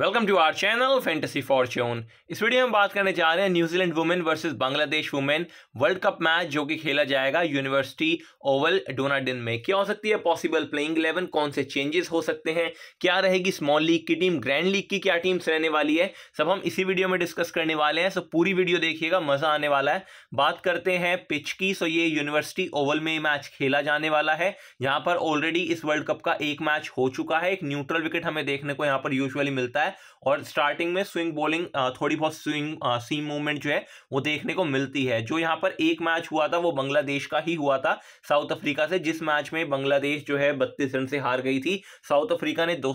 welcome to our channel fantasy fortune इस video में बात करने जा रहे हैं New Zealand women versus Bangladesh women world cup match जो कि खेला जाएगा यूनिवर्सिटी ओवल डोनाडिन में क्या हो सकती है पॉसिबल प्लेइंग इलेवन कौन से चेंजेस हो सकते हैं क्या रहेगी स्मॉल लीग की टीम ग्रैंड लीग की क्या टीम्स रहने वाली है सब हम इसी वीडियो में डिस्कस करने वाले हैं सो पूरी वीडियो देखिएगा मजा आने वाला है बात करते हैं पिच की सो ये यूनिवर्सिटी ओवल में मैच खेला जाने वाला है यहाँ पर ऑलरेडी इस वर्ल्ड कप का एक मैच हो चुका है एक न्यूट्रल विकेट हमें देखने को यहाँ पर यूजली मिलता है है और स्टार्टिंग में स्विंग बॉलिंग थोड़ी बहुत स्विंग सीम मूवमेंट जो है वो देखने को मिलती है जो यहाँ पर एक मैच हुआ था वो बांग्लादेश का ही हुआ था साउथ अफ्रीका से जिस मैच में बांग्लादेश जो है बत्तीस रन से हार गई थी साउथ अफ्रीका ने दो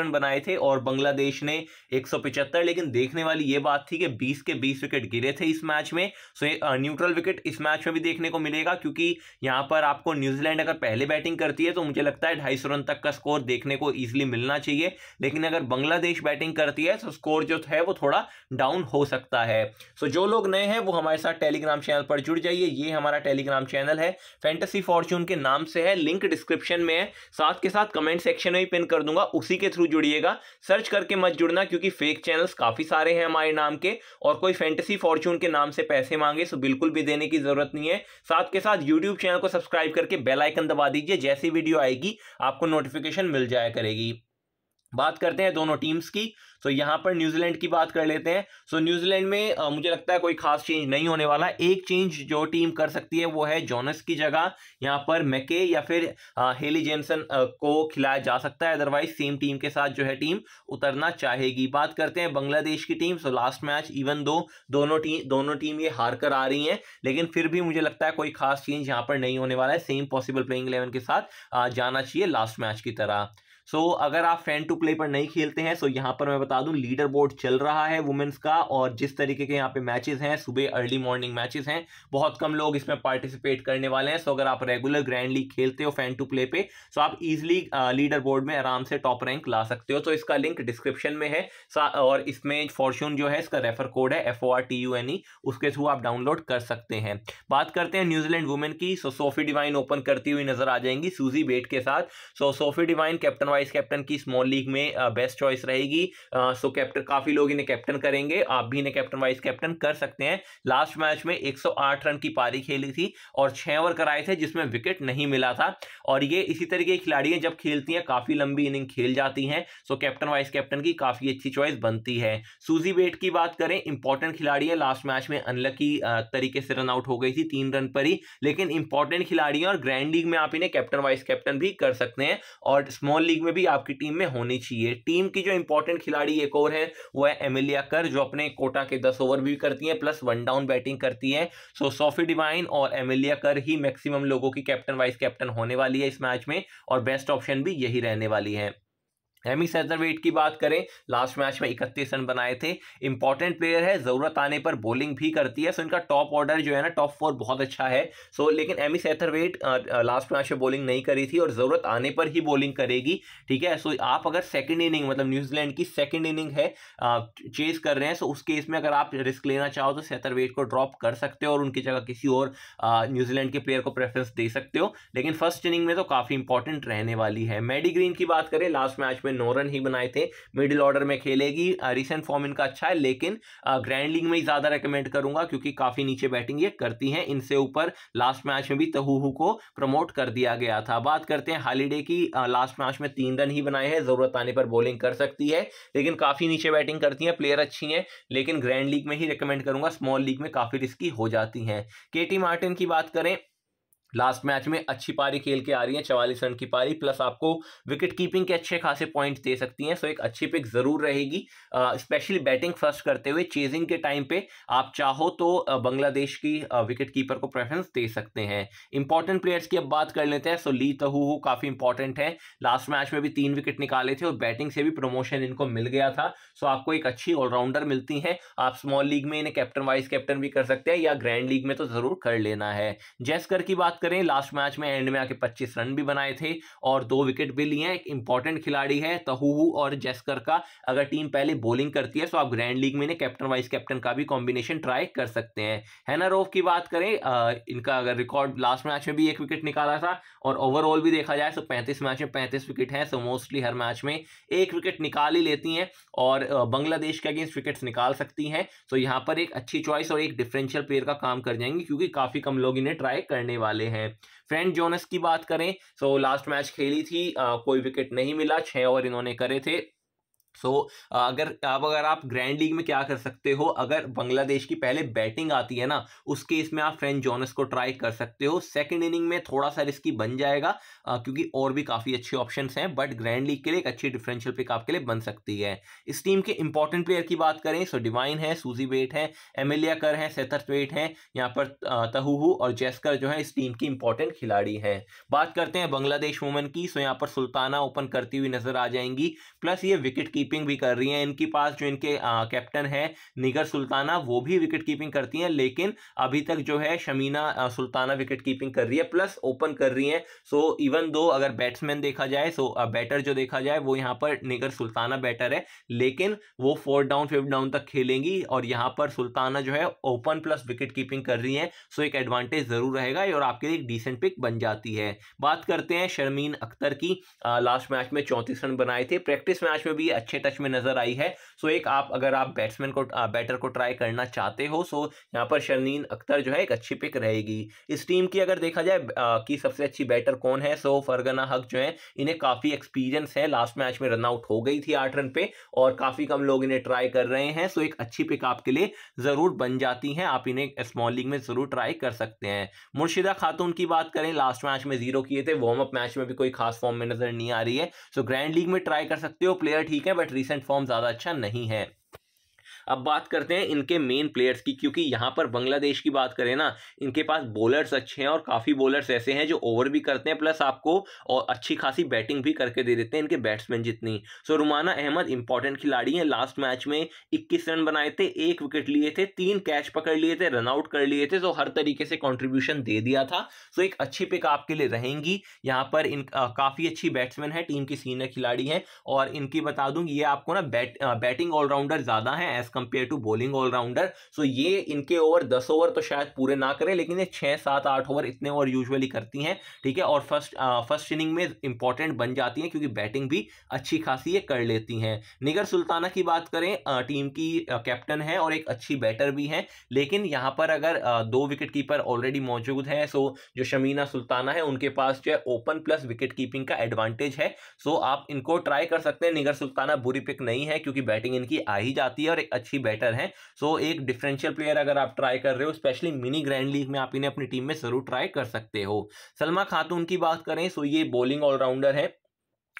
रन बनाए थे और बांग्लादेश ने एक लेकिन देखने वाली ये बात थी कि बीस के बीस विकेट गिरे थे इस मैच में सो न्यूट्रल विकेट इस मैच में भी देखने को मिलेगा क्योंकि यहाँ पर आपको न्यूजीलैंड अगर पहले बैटिंग करती है तो मुझे लगता है ढाई रन तक का स्कोर देखने को ईजिली मिलना चाहिए लेकिन अगर बांग्लादेश बैटिंग करती है तो स्कोर जो है वो थोड़ा डाउन हो सकता है सो जो लोग नए हैं वो हमारे साथ टेलीग्राम चैनल पर जुड़ जाइए ये हमारा टेलीग्राम चैनल है फैंटेसी फॉर्च्यून के नाम से है लिंक डिस्क्रिप्शन में है साथ के साथ कमेंट सेक्शन में ही पिन कर दूंगा उसी के थ्रू जुड़िएगा सर्च करके मत जुड़ना क्योंकि फेक चैनल्स काफ़ी सारे हैं हमारे नाम के और कोई फैंटेसी फॉर्च्यून के नाम से पैसे मांगे सो बिल्कुल भी देने की ज़रूरत नहीं है साथ के साथ यूट्यूब चैनल को सब्सक्राइब करके बेलाइकन दबा दीजिए जैसी वीडियो आएगी आपको नोटिफिकेशन मिल जाया करेगी बात करते हैं दोनों टीम्स की सो यहाँ पर न्यूजीलैंड की बात कर लेते हैं सो न्यूजीलैंड में आ, मुझे लगता है कोई खास चेंज नहीं होने वाला एक चेंज जो टीम कर सकती है वो है जोनस की जगह यहाँ पर मैके या फिर आ, हेली जेमसन को खिलाया जा सकता है अदरवाइज सेम टीम के साथ जो है टीम उतरना चाहेगी बात करते हैं बांग्लादेश की team so last match even दो दोनों टीम दोनों टीम ये हार कर आ रही है लेकिन फिर भी मुझे लगता है कोई खास चेंज यहाँ पर नहीं होने वाला है सेम पॉसिबल प्लेइंग इलेवन के साथ जाना चाहिए लास्ट मैच की तरह सो so, अगर आप फैन टू प्ले पर नहीं खेलते हैं सो so यहाँ पर मैं बता दूं लीडर बोर्ड चल रहा है वुमेंस का और जिस तरीके के यहाँ पे मैचेस हैं सुबह अर्ली मॉर्निंग मैचेस हैं बहुत कम लोग इसमें पार्टिसिपेट करने वाले हैं सो so, अगर आप रेगुलर ग्रैंड लीग खेलते हो फैन टू प्ले पे सो so आप इजिली लीडर बोर्ड में आराम से टॉप रैंक ला सकते हो तो इसका लिंक डिस्क्रिप्शन में है और इसमें फॉर्चून जो है इसका रेफर कोड है F O R T U N E उसके थ्रू आप डाउनलोड कर सकते हैं बात करते हैं न्यूजीलैंड वुमेन की सो सोफी डिवाइन ओपन करती हुई नजर आ जाएंगी सूजी बेट के साथ so Sophie Devine captain choice captain की स्मॉल लीग में बेस्ट uh, चॉइस रहेगी सो कैप्टन काफ़ी लोग इन्हें कैप्टन करेंगे आप भी इन्हें कैप्टन वाइस कैप्टन कर सकते हैं लास्ट मैच में 108 रन की पारी खेली थी और छह ओवर कराए थे जिसमें विकेट नहीं मिला था और ये इसी तरीके की खिलाड़ी हैं जब खेलती हैं काफ़ी लंबी इनिंग खेल जाती हैं सो कैप्टन वाइस कैप्टन की काफ़ी अच्छी चॉइस बनती है सूजी बेट की बात करें इंपॉर्टेंट खिलाड़ी है लास्ट मैच में अनलकी uh, तरीके से रन आउट हो गई थी तीन रन पर ही लेकिन इंपॉर्टेंट खिलाड़ी हैं और ग्रैंड लीग में आप इन्हें कैप्टन वाइस कैप्टन भी कर सकते हैं और स्मॉल लीग में भी आपकी टीम में होनी चाहिए टीम की जो इंपॉर्टेंट खिलाड़ी एक और है वो है एमिलिया कर जो अपने कोटा के दस ओवर भी करती है प्लस वन डाउन बैटिंग करती है सो सोफी डिवाइन और एमिलिया कर ही मैक्सिमम लोगों की कैप्टन वाइस कैप्टन होने वाली है इस मैच में और बेस्ट ऑप्शन भी यही रहने वाली है हेमी वेट की बात करें लास्ट मैच में इकतीस रन बनाए थे इंपॉर्टेंट प्लेयर है जरूरत आने पर बॉलिंग भी करती है सो इनका टॉप ऑर्डर जो है ना टॉप फोर बहुत अच्छा है सो लेकिन एमी वेट लास्ट मैच में बॉलिंग नहीं करी थी और जरूरत आने पर ही बॉलिंग करेगी ठीक है सो आप अगर सेकेंड इनिंग मतलब न्यूजीलैंड की सेकेंड इनिंग है चेज कर रहे हैं सो उस केस में अगर आप रिस्क लेना चाहो तो वेट को ड्रॉप कर सकते हो और उनकी जगह किसी और न्यूजीलैंड के प्लेयर को प्रेफरेंस दे सकते हो लेकिन फर्स्ट इनिंग में तो काफ़ी इंपॉर्टेंट रहने वाली है मेडी ग्रीन की बात करें लास्ट मैच में नौ रन ही बनाए थे मिडिल ऑर्डर में खेलेगी रिसेंट फॉर्म इनका अच्छा है लेकिन ग्रैंड लीग में ही ज़्यादा रिकमेंड करूंगा क्योंकि काफ़ी नीचे बैटिंग ये करती हैं इनसे ऊपर लास्ट मैच में भी तहूहू को प्रमोट कर दिया गया था बात करते हैं हॉलीडे की लास्ट मैच में तीन रन ही बनाए हैं ज़रूरत आने पर बॉलिंग कर सकती है लेकिन काफ़ी नीचे बैटिंग करती हैं प्लेयर अच्छी हैं लेकिन ग्रैंड लीग में ही रिकमेंड करूंगा स्मॉल लीग में काफ़ी रिस्की हो जाती हैं के मार्टिन की बात करें लास्ट मैच में अच्छी पारी खेल के आ रही है चवालीस रन की पारी प्लस आपको विकेट कीपिंग के अच्छे खासे पॉइंट दे सकती हैं सो एक अच्छी पिक जरूर रहेगी स्पेशली बैटिंग फर्स्ट करते हुए चेजिंग के टाइम पे आप चाहो तो बांग्लादेश की विकेट कीपर को प्रेफरेंस दे सकते हैं इंपॉर्टेंट प्लेयर्स की अब बात कर लेते हैं सो ली तहू काफ़ी इंपॉर्टेंट है लास्ट मैच में भी तीन विकेट निकाले थे और बैटिंग से भी प्रमोशन इनको मिल गया था सो आपको एक अच्छी ऑलराउंडर मिलती है आप स्मॉल लीग में इन्हें कैप्टन वाइस कैप्टन भी कर सकते हैं या ग्रैंड लीग में तो ज़रूर कर लेना है जैसकर की बात बात करें लास्ट मैच में एंड में आके 25 रन भी बनाए थे और दो विकेट भी लिए हैं एक इंपॉर्टेंट खिलाड़ी है तहू और जेस्कर का अगर टीम पहले बॉलिंग करती है तो आप ग्रैंड लीग में कैप्टन वाइस कैप्टन का भी कॉम्बिनेशन ट्राई कर सकते हैं हैना रोफ की बात करें आ, इनका अगर रिकॉर्ड लास्ट मैच में भी एक विकेट निकाला था और ओवरऑल भी देखा जाए तो पैंतीस मैच में पैंतीस विकेट हैं सो मोस्टली हर मैच में एक विकेट निकाल ही लेती हैं और बांग्लादेश के अगेंस्ट विकेट्स निकाल सकती हैं तो यहाँ पर एक अच्छी चॉइस और एक डिफरेंशियल प्लेयर का काम कर जाएंगे क्योंकि काफ़ी कम लोग इन्हें ट्राई करने वाले वाले हैं फ्रेंड जोनस की बात करें सो लास्ट मैच खेली थी आ, कोई विकेट नहीं मिला छः ओवर इन्होंने करे थे सो so, अगर अब अगर आप ग्रैंड लीग में क्या कर सकते हो अगर बांग्लादेश की पहले बैटिंग आती है ना उस केस में आप फ्रेंच जोनस को ट्राई कर सकते हो सेकंड इनिंग में थोड़ा सा रिस्की बन जाएगा आ, क्योंकि और भी काफ़ी अच्छे ऑप्शंस हैं बट ग्रैंड लीग के लिए एक अच्छी डिफरेंशियल पिक आपके लिए बन सकती है इस टीम के इंपॉर्टेंट प्लेयर की बात करें सो डिवाइन है सूजी बेट है एमिलिया कर है सेथर बेट है यहाँ पर तहूहू और जेस्कर जो है इस टीम की इंपॉर्टेंट खिलाड़ी है बात करते हैं बांग्लादेश वुमेन की सो यहाँ पर सुल्ताना ओपन करती हुई नजर आ जाएंगी प्लस ये विकेट कीपिंग भी कर रही हैं इनके पास जो इनके कैप्टन है निगर सुल्ताना वो भी विकेट कीपिंग करती हैं लेकिन अभी तक जो है शमीना सुल्ताना विकेट कीपिंग कर रही है प्लस ओपन कर रही हैं सो इवन दो अगर बैट्समैन देखा जाए सो बैटर जो देखा जाए वो यहाँ पर निगर सुल्ताना बैटर है लेकिन वो फोर्थ डाउन फिफ्थ डाउन तक खेलेंगी और यहाँ पर सुल्ताना जो है ओपन प्लस विकेट कीपिंग कर रही हैं सो एक एडवांटेज ज़रूर रहेगा और आपके लिए एक डिसेंट पिक बन जाती है बात करते हैं शर्मीन अख्तर की लास्ट मैच में चौंतीस रन बनाए थे प्रैक्टिस मैच में भी अच्छे अच्छे टच में नजर आई है सो एक आप अगर आप बैट्समैन को बैटर को ट्राई करना चाहते हो सो यहाँ पर शर्नीन अख्तर जो है एक अच्छी पिक रहेगी इस टीम की अगर देखा जाए कि सबसे अच्छी बैटर कौन है सो फरगना हक जो है इन्हें काफ़ी एक्सपीरियंस है लास्ट मैच में रनआउट हो गई थी आठ रन पे और काफ़ी कम लोग इन्हें ट्राई कर रहे हैं सो एक अच्छी पिक आपके लिए ज़रूर बन जाती हैं आप इन्हें स्मॉल लीग में ज़रूर ट्राई कर सकते हैं मुर्शिदा खातून की बात करें लास्ट मैच में जीरो किए थे वार्म अप मैच में भी कोई खास फॉर्म में नज़र नहीं आ रही है सो ग्रैंड लीग में ट्राई कर सकते हो प्लेयर ठीक है बट रिसेंट फॉर्म ज़्यादा अच्छा नहीं है अब बात करते हैं इनके मेन प्लेयर्स की क्योंकि यहाँ पर बांग्लादेश की बात करें ना इनके पास बॉलर्स अच्छे हैं और काफ़ी बॉलर्स ऐसे हैं जो ओवर भी करते हैं प्लस आपको और अच्छी खासी बैटिंग भी करके दे देते हैं इनके बैट्समैन जितनी सो रुमाना अहमद इंपॉर्टेंट खिलाड़ी हैं लास्ट मैच में इक्कीस रन बनाए थे एक विकेट लिए थे तीन कैच पकड़ लिए थे रनआउट कर लिए थे सो हर तरीके से कॉन्ट्रीब्यूशन दे दिया था सो एक अच्छी पिक आपके लिए रहेंगी यहाँ पर इन काफ़ी अच्छी बैट्समैन है टीम की सीनियर खिलाड़ी हैं और इनकी बता दूँ ये आपको ना बैट बैटिंग ऑलराउंडर ज़्यादा हैं as compare to bowling all rounder so ये इनके ओवर दस ओवर तो शायद पूरे ना करें लेकिन ये छः सात आठ ओवर इतने ओवर यूजुअली करती हैं ठीक है और फर्स्ट फर्स्ट इनिंग में इंपॉर्टेंट बन जाती हैं क्योंकि बैटिंग भी अच्छी खासी ये कर लेती हैं निगर सुल्ताना की बात करें टीम की कैप्टन है और एक अच्छी बैटर भी हैं लेकिन यहाँ पर अगर दो विकेट कीपर ऑलरेडी मौजूद हैं सो जो शमीना सुल्ताना है उनके पास जो है ओपन प्लस विकेट कीपिंग का एडवांटेज है सो आप इनको ट्राई कर सकते हैं निगर सुल्ताना बुरी पिक नहीं है क्योंकि बैटिंग इनकी आ ही जाती है और एक अच्छी बैटर हैं सो so, एक डिफरेंशियल प्लेयर अगर आप ट्राई कर रहे हो स्पेशली मिनी ग्रैंड लीग में आप इन्हें अपनी टीम में जरूर ट्राई कर सकते हो सलमा खातून की बात करें सो ये बॉलिंग ऑलराउंडर है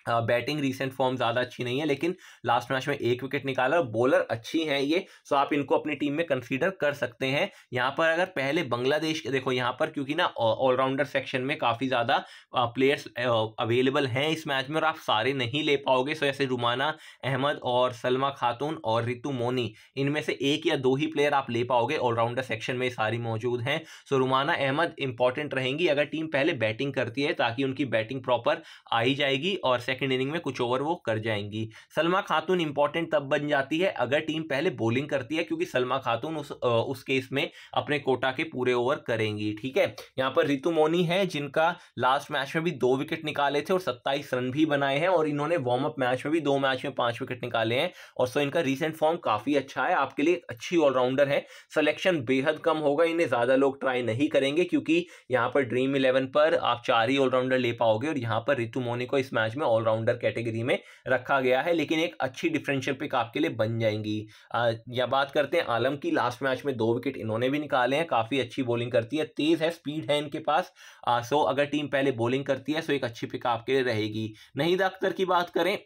बैटिंग रिसेंट फॉर्म ज़्यादा अच्छी नहीं है लेकिन लास्ट मैच में एक विकेट निकाला और बॉलर अच्छी हैं ये सो आप इनको अपनी टीम में कंसीडर कर सकते हैं यहाँ पर अगर पहले बांग्लादेश देखो यहाँ पर क्योंकि ना ऑलराउंडर सेक्शन में काफ़ी ज़्यादा प्लेयर्स अवेलेबल हैं इस मैच में और आप सारे नहीं ले पाओगे सो जैसे रुमाना अहमद और सलमा खातून और रितु मोनी इनमें से एक या दो ही प्लेयर आप ले पाओगे ऑलराउंडर सेक्शन में सारी मौजूद हैं सो रुमाना अहमद इंपॉर्टेंट रहेंगी अगर टीम पहले बैटिंग करती है ताकि उनकी बैटिंग प्रॉपर आई जाएगी और सेकेंड इनिंग में कुछ ओवर वो कर जाएंगी सलमा खातून इंपॉर्टेंट तब बन जाती है अगर टीम पहले बॉलिंग करती है क्योंकि सलमा खातून उस उस केस में अपने कोटा के पूरे ओवर करेंगी ठीक है यहाँ पर रितु मोनी है जिनका लास्ट मैच में भी दो विकेट निकाले थे और सत्ताईस रन भी बनाए हैं और इन्होंने वार्म अप मैच में भी दो मैच में पांच विकेट निकाले हैं और सो इनका रिसेंट फॉर्म काफी अच्छा है आपके लिए अच्छी ऑलराउंडर है सलेक्शन बेहद कम होगा इन्हें ज्यादा लोग ट्राई नहीं करेंगे क्योंकि यहाँ पर ड्रीम इलेवन पर आप चार ही ऑलराउंडर ले पाओगे और यहाँ पर रितु मोनी को इस मैच में ऑल ऑलराउंडर कैटेगरी में रखा गया है लेकिन एक अच्छी डिफरेंशियल पिक आपके लिए बन जाएंगी या बात करते हैं आलम की लास्ट मैच में दो विकेट इन्होंने भी निकाले हैं काफ़ी अच्छी बॉलिंग करती है तेज़ है स्पीड है इनके पास सो अगर टीम पहले बॉलिंग करती है सो एक अच्छी पिक आपके लिए रहेगी नहीं अख्तर की बात करें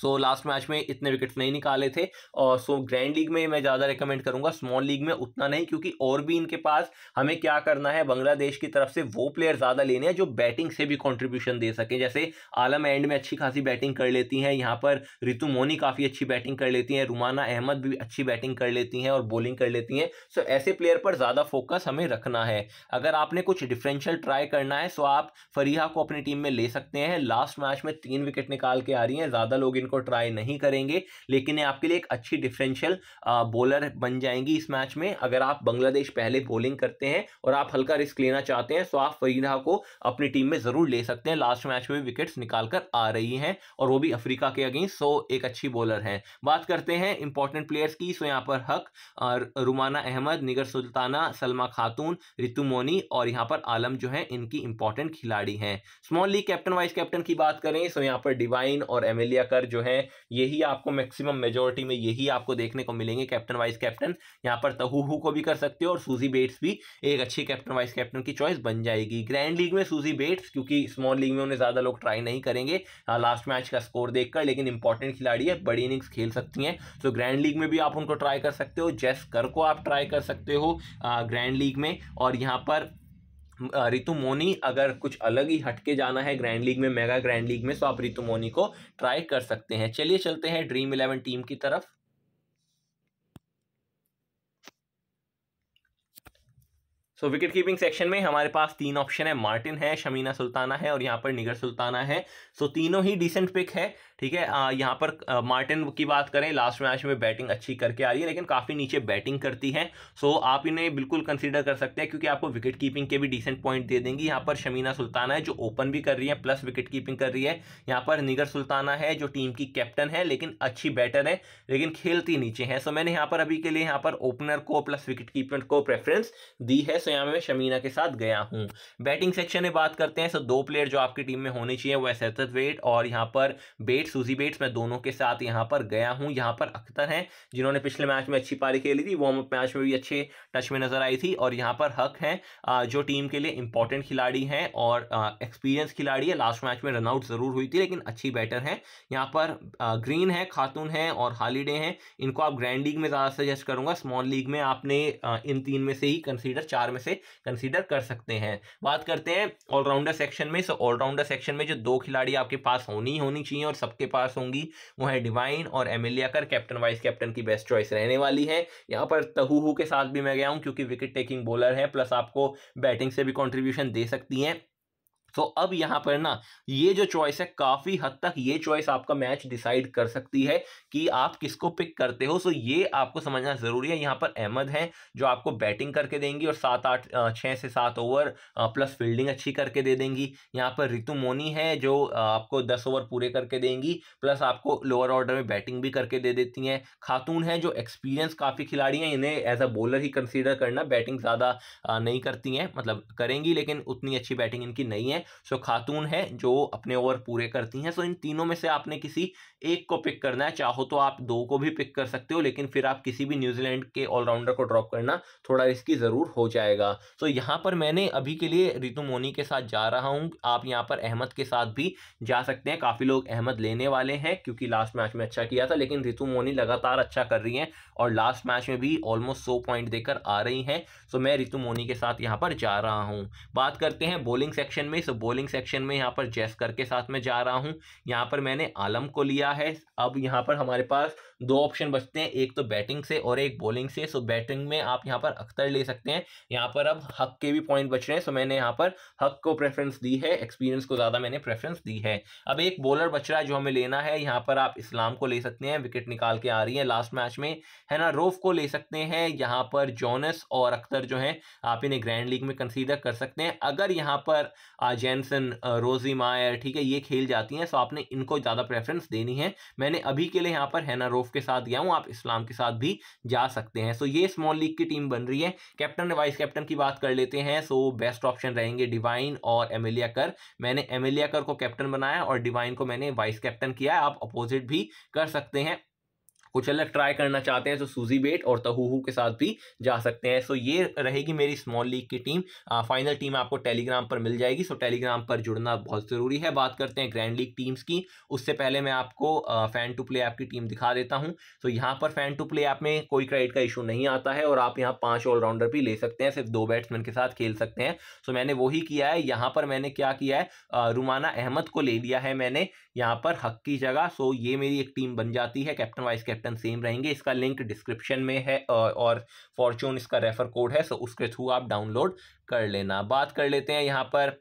सो लास्ट मैच में इतने विकेट्स नहीं निकाले थे और सो ग्रैंड लीग में मैं ज़्यादा रिकमेंड करूंगा स्मॉल लीग में उतना नहीं क्योंकि और भी इनके पास हमें क्या करना है बांग्लादेश की तरफ से वो प्लेयर ज़्यादा लेने हैं जो बैटिंग से भी कॉन्ट्रीब्यूशन दे सके जैसे आलम एंड में अच्छी खासी बैटिंग कर लेती हैं यहाँ पर रितु मोनी काफ़ी अच्छी बैटिंग कर लेती हैं रुमाना अहमद भी अच्छी बैटिंग कर लेती हैं और बॉलिंग कर लेती हैं सो ऐसे प्लेयर पर ज़्यादा फोकस हमें रखना है अगर आपने कुछ डिफरेंशियल ट्राई करना है सो आप फरीहा को अपनी टीम में ले सकते हैं लास्ट मैच में तीन विकेट निकाल के आ रही हैं ज़्यादा लोग इन को ट्राई नहीं करेंगे लेकिन ये आपके लिए एक अच्छी डिफरेंशियल बॉलर बन जाएंगी इस मैच में अगर आप बांग्लादेश पहले बॉलिंग करते हैं और आप हल्का रिस्क लेना चाहते हैं तो आप फरीदा को अपनी टीम में ज़रूर ले सकते हैं लास्ट मैच में विकेट्स निकाल कर आ रही हैं और वो भी अफ्रीका के अगेंस्ट सो एक अच्छी बॉलर है बात करते हैं इंपॉर्टेंट प्लेयर्स की सो यहाँ पर हक रुमाना अहमद निगर सुल्ताना सलमा खातून रितु मोनी और यहाँ पर आलम जो है इनकी इंपॉर्टेंट खिलाड़ी हैं small league captain vice captain की बात करें सो यहाँ पर डिवाइन और एमेलिया कर जो है यही आपको मैक्सिमम मेजोरिटी में यही आपको देखने को मिलेंगे कैप्टन वाइस कैप्टन यहाँ पर तहूहू को भी कर सकते हो और सूजी बेट्स भी एक अच्छी कैप्टन वाइस कैप्टन की चॉइस बन जाएगी ग्रैंड लीग में सूजी बेट्स क्योंकि स्मॉल लीग में उन्हें ज़्यादा लोग ट्राई नहीं करेंगे लास्ट मैच का स्कोर देखकर लेकिन इंपॉर्टेंट खिलाड़ी है बड़ी इनिंग्स खेल सकती हैं तो ग्रैंड लीग में भी आप उनको ट्राई कर सकते हो जेस कर को आप ट्राई कर सकते हो ग्रैंड लीग में और यहाँ पर रितु मोनी अगर कुछ अलग ही हटके जाना है ग्रैंड लीग में मेगा ग्रैंड लीग में तो आप रितु मोनी को ट्राई कर सकते हैं चलिए चलते हैं ड्रीम इलेवन टीम की तरफ सो विकेट कीपिंग सेक्शन में हमारे पास तीन ऑप्शन है मार्टिन है शमीना सुल्ताना है और यहाँ पर निगर सुल्ताना है सो so, तीनों ही डिसेंट पिक है ठीक है यहाँ पर मार्टिन की बात करें लास्ट मैच में बैटिंग अच्छी करके आ रही है लेकिन काफ़ी नीचे बैटिंग करती है सो आप इन्हें बिल्कुल कंसिडर कर सकते हैं क्योंकि आपको विकेट कीपिंग के भी डिसेंट पॉइंट दे देंगी यहाँ पर शमीना सुल्ताना है जो ओपन भी कर रही है प्लस विकेट कीपिंग कर रही है यहाँ पर निगर सुल्ताना है जो टीम की कैप्टन है लेकिन अच्छी बैटर है लेकिन खेलती नीचे है सो मैंने यहाँ पर अभी के लिए यहाँ पर ओपनर को प्लस विकेट कीपर को प्रेफरेंस दी है सो यहाँ मैं शमीना के साथ गया हूँ बैटिंग सेक्शन में बात करते हैं सो दो प्लेयर जो आपकी टीम में होने चाहिए वो एसेथत वेट और यहाँ पर बेट बेट्स सूजी बेट्स मैं दोनों के साथ यहाँ पर गया हूँ यहाँ पर अख्तर हैं जिन्होंने पिछले मैच में अच्छी पारी खेली थी वार्म अप मैच में भी अच्छे टच में नजर आई थी और यहाँ पर हक हैं जो टीम के लिए इंपॉर्टेंट खिलाड़ी हैं और एक्सपीरियंस खिलाड़ी है लास्ट मैच में रनआउट जरूर हुई थी लेकिन अच्छी बैटर हैं यहाँ पर ग्रीन है खातून है और हालीडे हैं इनको आप ग्रैंड लीग में ज़्यादा सजेस्ट करूँगा स्मॉल लीग में आपने इन तीन में से ही कंसिडर चार में से कंसिडर कर सकते हैं बात करते हैं ऑलराउंडर सेक्शन में सो ऑलराउंडर सेक्शन में जो दो खिलाड़ी आपके पास होनी होनी चाहिए और सब सबके पास होंगी है डिवाइन और एमिलियाकर कैप्टन वाइस कैप्टन की बेस्ट चॉइस रहने वाली है यहाँ पर तहूहू के साथ भी मैं गया हूँ क्योंकि विकेट टेकिंग बॉलर है प्लस आपको बैटिंग से भी कॉन्ट्रीब्यूशन दे सकती हैं तो अब यहां पर ना ये जो चॉइस है काफी हद तक ये चॉइस आपका मैच डिसाइड कर सकती है कि आप किसको पिक करते हो सो ये आपको समझना जरूरी है यहां पर अहमद हैं जो आपको बैटिंग करके देंगी और सात आठ छः से सात ओवर प्लस फील्डिंग अच्छी करके दे देंगी यहाँ पर रितु मोनी है जो आपको दस ओवर पूरे करके देंगी प्लस आपको लोअर ऑर्डर में बैटिंग भी करके दे देती हैं खातून है जो एक्सपीरियंस काफ़ी खिलाड़ी हैं इन्हें एज अ बॉलर ही कंसिडर करना बैटिंग ज़्यादा नहीं करती हैं मतलब करेंगी लेकिन उतनी अच्छी बैटिंग इनकी नहीं है हैं सो खातून है जो अपने ओवर पूरे करती हैं सो इन तीनों में से आपने किसी एक को पिक करना है चाहो तो आप दो को भी पिक कर सकते हो लेकिन फिर आप किसी भी न्यूजीलैंड के ऑलराउंडर को ड्रॉप करना थोड़ा रिस्की ज़रूर हो जाएगा सो यहाँ पर मैंने अभी के लिए रितु मोनी के साथ जा रहा हूँ आप यहाँ पर अहमद के साथ भी जा सकते हैं काफ़ी लोग अहमद लेने वाले हैं क्योंकि लास्ट मैच में अच्छा किया था लेकिन रितु मोनी लगातार अच्छा कर रही हैं और लास्ट मैच में भी ऑलमोस्ट सौ पॉइंट देकर आ रही हैं सो मैं रितु मोनी के साथ यहाँ पर जा रहा हूँ बात करते हैं बॉलिंग सेक्शन में इस बॉलिंग सेक्शन में यहाँ पर जेस्कर के साथ में जा रहा हूँ यहाँ पर मैंने आलम को लिया है अब यहाँ पर हमारे पास दो ऑप्शन बचते हैं एक तो बैटिंग से और एक बॉलिंग से सो बैटिंग में आप यहाँ पर अख्तर ले सकते हैं यहाँ पर अब हक के भी पॉइंट बच रहे हैं सो मैंने यहाँ पर हक को प्रेफरेंस दी है एक्सपीरियंस को ज़्यादा मैंने प्रेफरेंस दी है अब एक बॉलर बच रहा है जो हमें लेना है यहाँ पर आप इस्लाम को ले सकते हैं विकेट निकाल के आ रही है लास्ट मैच में है ना रोफ को ले सकते हैं यहाँ पर जोनस और अख्तर जो है आप इन्हें ग्रैंड लीग में कंसीडर कर सकते हैं अगर यहाँ पर आज जैनसन रोजी मायर ठीक है ये खेल जाती हैं सो आपने इनको ज़्यादा प्रेफरेंस देनी है मैंने अभी के लिए यहाँ पर हैना रोफ के साथ गया हूँ आप इस्लाम के साथ भी जा सकते हैं सो ये स्मॉल लीग की टीम बन रही है कैप्टन वाइस कैप्टन की बात कर लेते हैं सो बेस्ट ऑप्शन रहेंगे डिवाइन और एमेलिया कर मैंने एमेलिया कर को कैप्टन बनाया और डिवाइन को मैंने वाइस कैप्टन किया है आप अपोजिट भी कर सकते हैं कुछ अलग ट्राई करना चाहते हैं तो सूजी बेट और तहूहू के साथ भी जा सकते हैं सो ये रहेगी मेरी स्मॉल लीग की टीम आ, फाइनल टीम आपको टेलीग्राम पर मिल जाएगी सो टेलीग्राम पर जुड़ना बहुत ज़रूरी है बात करते हैं ग्रैंड लीग टीम्स की उससे पहले मैं आपको फ़ैन टू प्ले ऐप की टीम दिखा देता हूँ तो यहाँ पर फ़ैन टू प्ले ऐप में कोई क्रेडिट का इशू नहीं आता है और आप यहाँ पाँच ऑलराउंडर भी ले सकते हैं सिर्फ दो बैट्समैन के साथ खेल सकते हैं सो मैंने वही किया है यहाँ पर मैंने क्या किया है रुमाना अहमद को ले लिया है मैंने यहाँ पर हक की जगह सो ये मेरी एक टीम बन जाती है कैप्टन वाइस कैप्टन रिफ्लेक्टन सेम रहेंगे इसका लिंक डिस्क्रिप्शन में है और फॉर्चून इसका रेफर कोड है सो उसके थ्रू आप डाउनलोड कर लेना बात कर लेते हैं यहाँ पर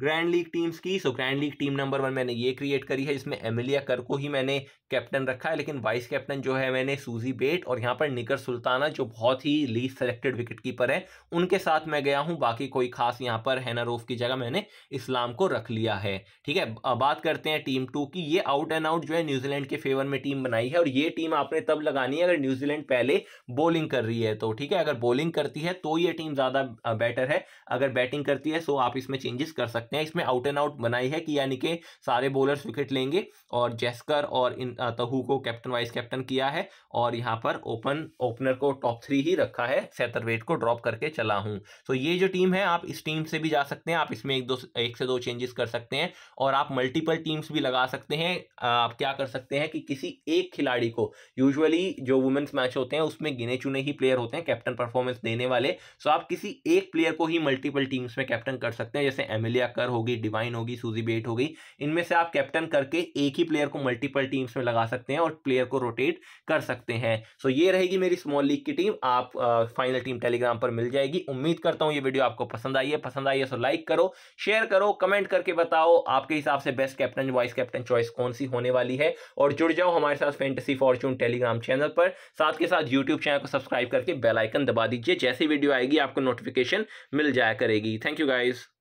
ग्रैंड लीग टीम्स की so grand league team number one मैंने ये क्रिएट करी है जिसमें एमिलिया कर को ही मैंने कैप्टन रखा है लेकिन वाइस कैप्टन जो है मैंने सूजी बेट और यहाँ पर निकर सुल्ताना जो बहुत ही लीज सेलेक्टेड विकेट कीपर है उनके साथ मैं गया हूँ बाकी कोई खास यहाँ पर हैना रोफ की जगह मैंने इस्लाम को रख लिया है ठीक है बात करते हैं टीम टू की ये आउट एंड आउट जो है न्यूजीलैंड के फेवर में टीम बनाई है और ये टीम आपने तब लगानी है अगर न्यूजीलैंड पहले बॉलिंग कर रही है तो ठीक है अगर बॉलिंग करती है तो ये टीम ज़्यादा बेटर है अगर बैटिंग करती है सो तो आप इसमें चेंजेस कर सकते सकते हैं इसमें आउट एंड आउट बनाई है कि यानी कि सारे बॉलर्स विकेट लेंगे और जेस्कर और इन तहू को कैप्टन वाइस कैप्टन किया है और यहाँ पर ओपन ओपनर को टॉप थ्री ही रखा है सैतरवेट को ड्रॉप करके चला हूँ तो ये जो टीम है आप इस टीम से भी जा सकते हैं आप इसमें एक दो एक से दो चेंजेस कर सकते हैं और आप मल्टीपल टीम्स भी लगा सकते हैं आप क्या कर सकते हैं कि किसी एक खिलाड़ी को यूजुअली जो वुमेन्स मैच होते हैं उसमें गिने चुने ही प्लेयर होते हैं कैप्टन परफॉर्मेंस देने वाले सो आप किसी एक प्लेयर को ही मल्टीपल टीम्स में कैप्टन कर सकते हैं जैसे एमिलिया क्रैकर होगी डिवाइन होगी सूजी बेट होगी इनमें से आप कैप्टन करके एक ही प्लेयर को मल्टीपल टीम्स में लगा सकते हैं और प्लेयर को रोटेट कर सकते हैं सो ये रहेगी मेरी स्मॉल लीग की टीम आप फाइनल टीम टेलीग्राम पर मिल जाएगी उम्मीद करता हूँ ये वीडियो आपको पसंद आई है पसंद आई है सो तो लाइक करो शेयर करो कमेंट करके बताओ आपके हिसाब से best captain vice captain choice कौन सी होने वाली है और जुड़ जाओ हमारे साथ फेंटेसी फॉर्चून टेलीग्राम चैनल पर साथ के साथ यूट्यूब चैनल को सब्सक्राइब करके बेल आइकन दबा दीजिए जैसी वीडियो आएगी आपको नोटिफिकेशन मिल जाया करेगी थैंक यू गाइज़